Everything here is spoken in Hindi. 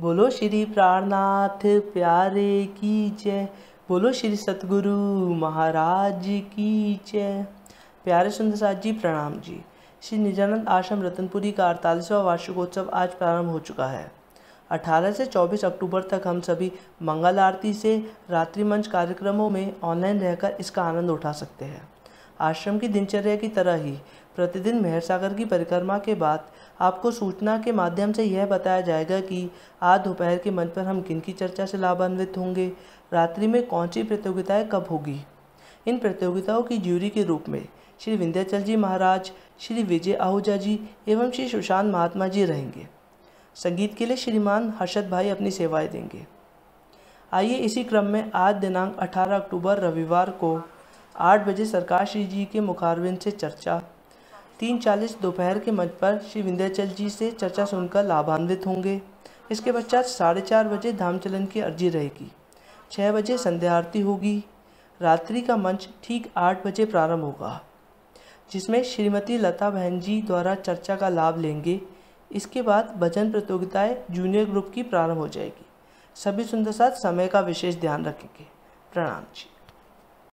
बोलो श्री प्राणनाथ प्यारे की जय बोलो श्री सतगुरु महाराज की जय प्यारे सुंदर साथ जी प्रणाम जी श्री निजानंद आश्रम रतनपुरी का अड़तालीसवा वार्षिकोत्सव आज प्रारंभ हो चुका है 18 से 24 अक्टूबर तक हम सभी मंगल आरती से रात्रि मंच कार्यक्रमों में ऑनलाइन रहकर इसका आनंद उठा सकते हैं आश्रम की दिनचर्या की तरह ही प्रतिदिन सागर की परिक्रमा के बाद आपको सूचना के माध्यम से यह बताया जाएगा कि आज दोपहर के मंच पर हम किन की चर्चा से लाभान्वित होंगे रात्रि में कौन सी प्रतियोगिताएँ कब होगी इन प्रतियोगिताओं की ज्यूरी के रूप में श्री विंध्याचल जी महाराज श्री विजय आहूजा जी एवं श्री सुशांत महात्मा जी रहेंगे संगीत के लिए श्रीमान हर्षद भाई अपनी सेवाएं देंगे आइए इसी क्रम में आज दिनांक 18 अक्टूबर रविवार को 8 बजे सरकार श्री जी के मुखारविंद से चर्चा तीन चालीस दोपहर के मंच पर श्री विंध्याचल जी से चर्चा सुनकर लाभान्वित होंगे इसके पश्चात साढ़े चार बजे धाम चलन की अर्जी रहेगी छः बजे संध्या आरती होगी रात्रि का मंच ठीक आठ बजे प्रारंभ होगा जिसमें श्रीमती लता बहन जी द्वारा चर्चा का लाभ लेंगे इसके बाद भजन प्रतियोगिताएं जूनियर ग्रुप की प्रारंभ हो जाएगी सभी सुंदर साथ समय का विशेष ध्यान रखेंगे प्रणाम जी